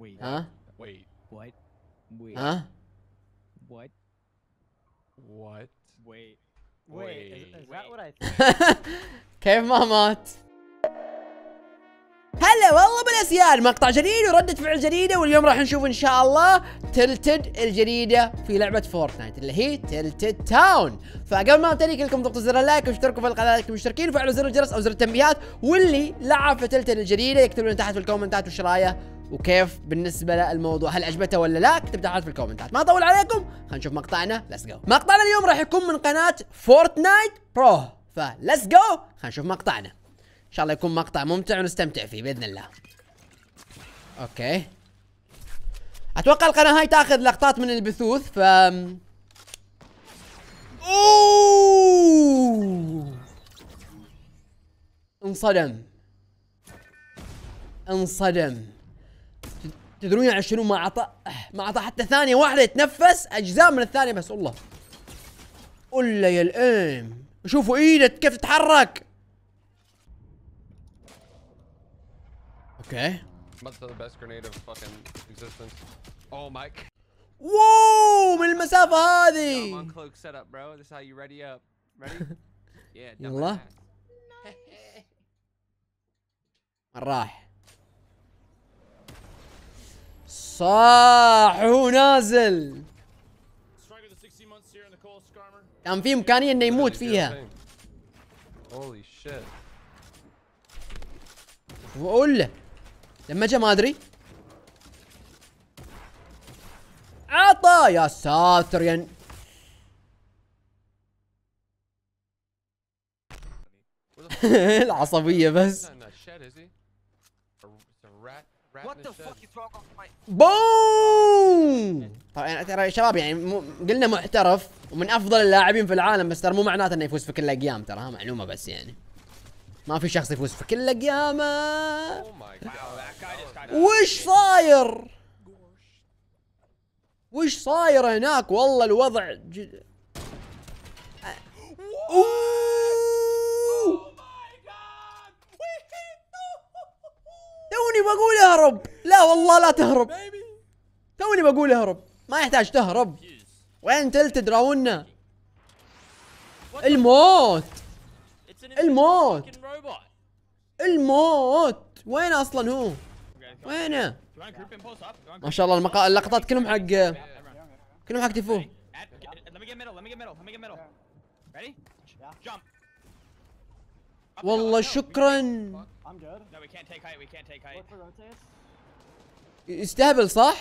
Wait. Huh? Wait. What? Wait. Huh? What? What? Wait. Wait. Wait. Is, is that what I think? كيف ما مات؟ هلا والله بالازياء مقطع جديد وردة فعل جديدة واليوم راح نشوف ان شاء الله تلتد الجديدة في لعبة فورتنايت اللي هي تلتد تاون فقبل ما ابتدي كلكم ضغطوا زر اللايك واشتركوا في القناة لكم مشتركين وفعلوا زر الجرس او زر التنبيهات واللي لعب في تلتد الجديدة يكتب لنا تحت في الكومنتات وش رايه وكيف بالنسبه للموضوع هل عجبته ولا لا اكتب تحت في الكومنتات ما اطول عليكم خلينا نشوف مقطعنا ليتس جو مقطعنا اليوم راح يكون من قناه فورتنايت برو فليتس جو خلينا نشوف مقطعنا ان شاء الله يكون مقطع ممتع ونستمتع فيه باذن الله اوكي اتوقع القناه هاي تاخذ لقطات من البثوث ف اوه انصدم انصدم تدرون على يعني شنو ما اعطى ما اعطى حتى ثانية واحدة يتنفس أجزاء من الثانية بس الله ولا يا الأم شوفوا إيدك كيف تتحرك اوكي oh, واو من المسافة هذه يلا راح صاح هو نازل كان في امكانيه انه يموت فيها شيت له لما جا ما ادري عطى يا ساتر يا العصبيه بس What طبعا ترى يا شباب يعني قلنا محترف ومن افضل اللاعبين في العالم بس ترى مو معناته انه يفوز في كل ترى ها معلومه بس يعني ما في شخص يفوز في كل oh وش صاير وش صاير هناك والله الوضع بقول اهرب لا والله لا تهرب توني بقول اهرب ما يحتاج تهرب وين تلت دراونا الموت الموت الموت وين اصلا هو وينه ما شاء الله المقا... اللقطات كلهم حق كلهم حق تيفو والله شكرا I'm good. No, we can't take height. We can't take height. Look for rotates. يستهبل صح؟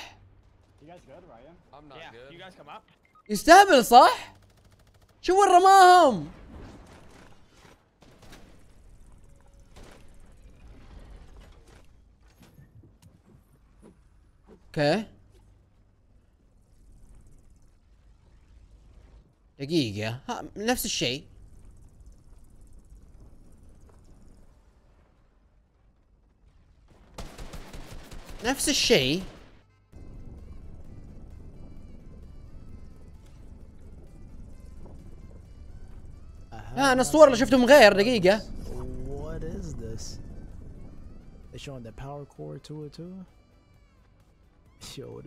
You guys good, Ryan? I'm not yeah. good. You guys come up. يستهبل صح؟ شوف وين رماهم. اوكي دقيقة ها نفس الشيء نفس الشيء لا انا الصور اللي شفتهم غير دقيقة What is this? They showing the power core to it too? Yo,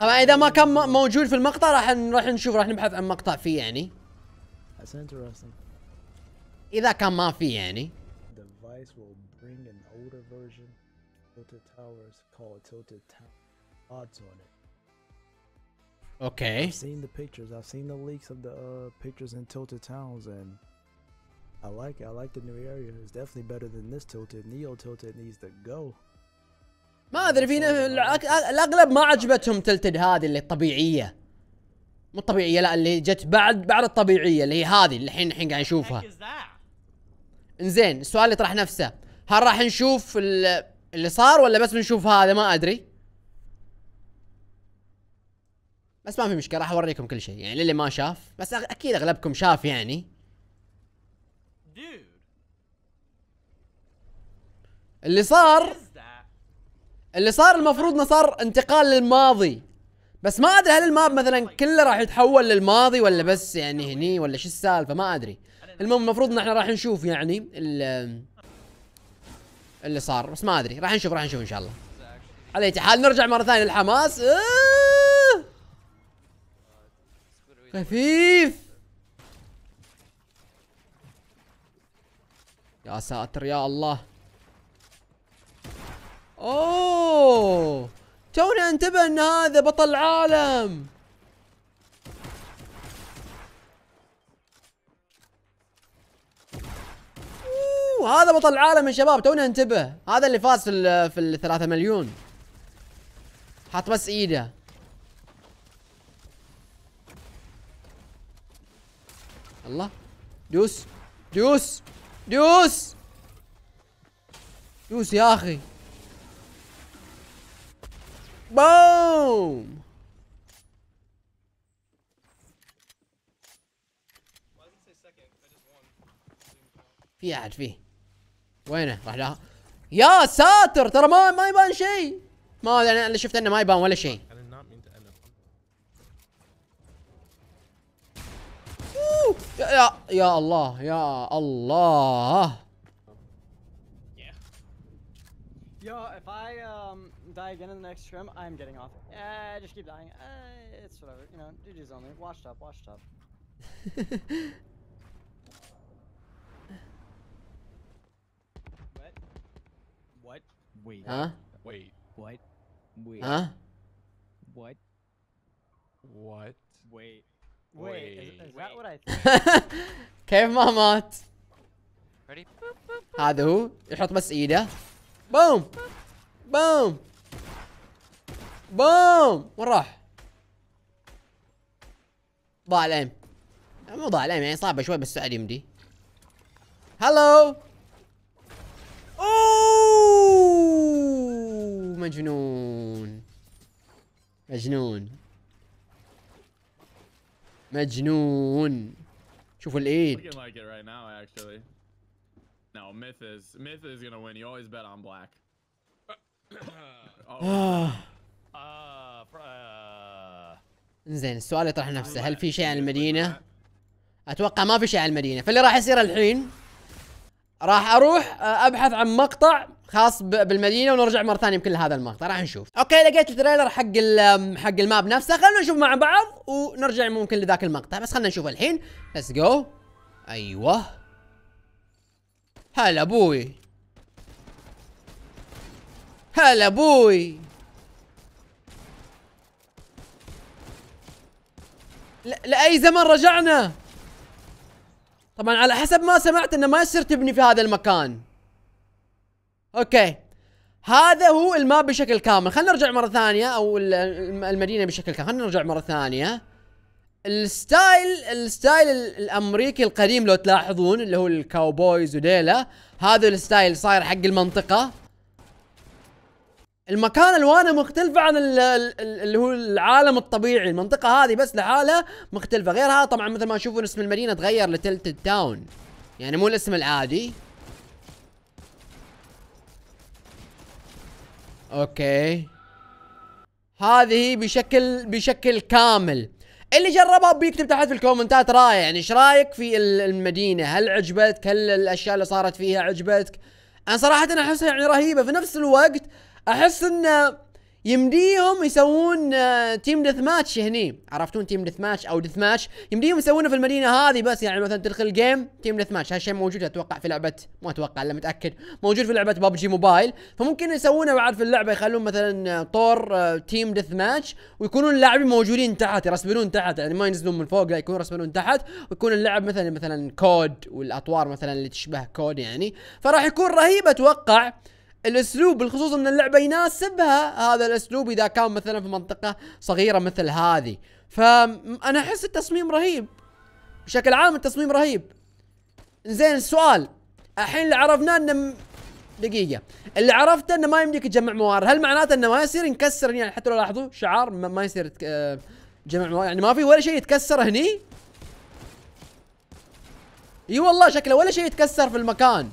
طبعا اذا ما كان موجود في المقطع راح راح نشوف راح نبحث عن مقطع فيه يعني. That's interesting. اذا كان ما فيه يعني. Device will bring an older version tilted towers called tilted tower. Odds on it. Okay. I've seen the pictures. I've seen the leaks of the uh, pictures in tilted towns, and I like it. I like the new area. It's definitely better than this tilted. Neo tilted needs to go. ما ادري في الاغلب ما عجبتهم تلتد هذه اللي الطبيعيه مو الطبيعيه لا اللي جت بعد بعد الطبيعيه اللي هي هذه اللي الحين الحين قاعد نشوفها انزين السؤال اللي طرح نفسه هل راح نشوف ال اللي صار ولا بس بنشوف هذا ما ادري بس ما في مشكله راح اوريكم كل شيء يعني للي ما شاف بس اكيد اغلبكم شاف يعني اللي صار اللي صار المفروض انه صار انتقال للماضي بس ما ادري هل الماب مثلا كله راح يتحول للماضي ولا بس يعني هني ولا شو السالفه ما ادري المهم المفروض ان احنا راح نشوف يعني اللي صار بس ما ادري راح نشوف راح نشوف ان شاء الله على اي حال نرجع مره ثانيه للحماس آه! خفيف يا ساتر يا الله اوه توني انتبه ان هذا بطل عالم هذا بطل العالم يا شباب تونا انتبه هذا اللي فاز في في الثلاثة مليون حط بس ايده الله دوس دوس دوس دوس يا اخي بوم في احد فيه وينه راح لها يا ساتر ترى ما ما يبان شيء ما انا اللي شفت انه ما يبان ولا شيء يا يا الله يا الله Yo, if I um, die again in the next scrim, I'm getting off. Uh, just keep dying. Uh, it's whatever. You know, GG's only. Washed up, washed up. What? Wait. Huh? Wait. What? Wait. Huh? What? What? Wait. Wait. Is, is that what I كيف ما مات؟ هذا هو يحط بس ايده بوم بوم بوم وين راح؟ ضاع الايم مو ضاع الايم يعني صعبه شوي بس عادي يمدي هلو اوه اوه مجنون مجنون مجنون شوفوا الايد no myth is myth is gonna win you always bet on black ah. oh. uh, uh. زين السؤال يطرح نفسه هل في شيء عن المدينه اتوقع ما في شيء عن المدينه فاللي راح يصير الحين راح اروح آه، ابحث عن مقطع خاص بالمدينه ونرجع مره ثانيه بكل هذا المقطع راح نشوف اوكي لقيت التريلر حق حق الماب نفسه خلينا نشوف مع بعض ونرجع ممكن لذاك المقطع بس خلينا نشوف الحين ليتس جو ايوه هلا ابوي هلا ابوي لاي زمن رجعنا طبعا على حسب ما سمعت انه ما يصير تبني في هذا المكان اوكي هذا هو الماب بشكل كامل خلينا نرجع مره ثانيه او المدينه بشكل كامل خلينا نرجع مره ثانيه الستايل الستايل الامريكي القديم لو تلاحظون اللي هو الكاوبويز وديلا، هذا الستايل صاير حق المنطقه المكان الوانه مختلفة عن اللي هو العالم الطبيعي، المنطقة هذه بس لحالها مختلفة، غير هذا طبعا مثل ما تشوفون اسم المدينة تغير لتلت تاون. يعني مو الاسم العادي. اوكي. هذه بشكل بشكل كامل. اللي جربها بيكتب تحت في الكومنتات رايه يعني ايش رايك في المدينه هل عجبتك هل الاشياء اللي صارت فيها عجبتك انا صراحه احسها يعني رهيبه في نفس الوقت احس انه يمديهم يسوون تيم دث ماتش هني عرفتون تيم دث ماتش او دث ماتش يمديهم يسوونه في المدينه هذه بس يعني مثلا تدخل الجيم تيم دث ماتش هالشيء موجود اتوقع في لعبه ما اتوقع لا متاكد موجود في لعبه ببجي موبايل فممكن يسوونه بعد في اللعبه يخلون مثلا طور تيم دث ماتش ويكونون اللاعبين موجودين تحت يرسبون تحت يعني ما ينزلون من فوق لا يكونون يرسبون تحت ويكون اللعب مثلا مثلا كود والاطوار مثلا اللي تشبه كود يعني فراح يكون رهيب اتوقع الاسلوب بالخصوص ان اللعبه يناسبها هذا الاسلوب اذا كان مثلا في منطقه صغيره مثل هذه فانا احس التصميم رهيب بشكل عام التصميم رهيب زين السؤال الحين اللي عرفناه انه دقيقه اللي عرفته انه ما يمديك تجمع موارد هل معناته انه ما يصير نكسر يعني حتى لو لاحظوا شعار ما يصير تجمع آه، موارد يعني ما في ولا شيء يتكسر هني اي والله شكله ولا شيء يتكسر في المكان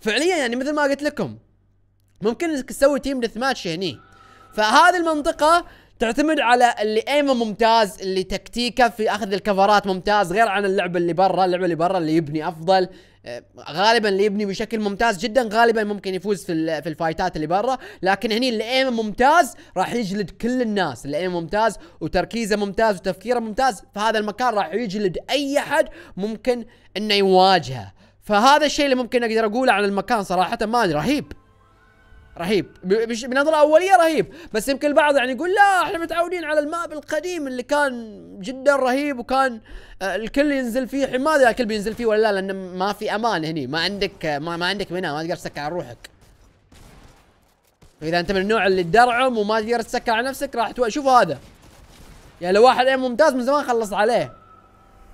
فعليا يعني مثل ما قلت لكم ممكن انك تسوي تيم ديث ماتش هني فهذه المنطقه تعتمد على اللي ايمه ممتاز اللي تكتيكه في اخذ الكفرات ممتاز غير عن اللعبه اللي برا اللعبه اللي برا اللي يبني افضل آه، غالبا اللي يبني بشكل ممتاز جدا غالبا ممكن يفوز في في الفايتات اللي برا لكن هني اللي ايمه ممتاز راح يجلد كل الناس اللي ايمه ممتاز وتركيزه ممتاز وتفكيره ممتاز فهذا المكان راح يجلد اي احد ممكن انه يواجهه فهذا الشيء اللي ممكن اقدر اقوله عن المكان صراحه ما رهيب رهيب من نظرة أولية رهيب بس يمكن البعض يعني يقول لا احنا متعودين على الماب القديم اللي كان جدا رهيب وكان آه، الكل ينزل فيه الحين ما ادري الكل بينزل فيه ولا لا لأن ما في أمان هني ما عندك ما, ما عندك بناء ما تقدر تسكر على روحك إذا أنت من النوع اللي تدرعم وما تقدر تسكر على نفسك راح شوف هذا يعني لو واحد ممتاز من زمان خلص عليه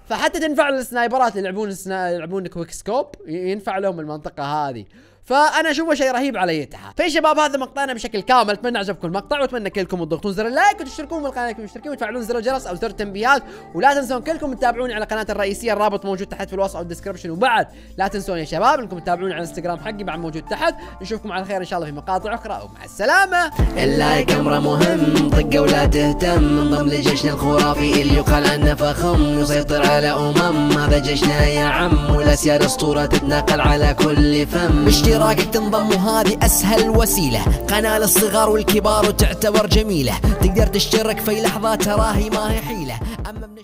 فحتى تنفع للسنايبرات اللي يلعبون يلعبون كويك سكوب ينفع لهم المنطقة هذه فانا اشوفه شيء رهيب على يتحة في شباب هذا مقطعنا بشكل كامل اتمنى عجبكم المقطع واتمنى كلكم تضغطون زر اللايك وتشتركون بالقناه لكم مشتركين وتفعلون زر الجرس او زر التنبيهات ولا تنسون كلكم تتابعوني على قناتي الرئيسيه الرابط موجود تحت في الوصف او الديسكربشن وبعد لا تنسون يا شباب انكم تتابعوني على الانستغرام حقي بعد موجود تحت نشوفكم على خير ان شاء الله في مقاطع اخرى ومع السلامه اللايك امره مهم طقه ولا تهتم انضم لجيشنا الخرافي اللي يقال عنه فخم يسيطر على امم هذا جيشنا يا عم والاسياد اسطوره تتناقل على كل فم اشتراك تنضم وهذه أسهل وسيلة قناة للصغار والكبار وتعتبر جميلة تقدر تشترك في لحظة تراهي ما هي حيلة أما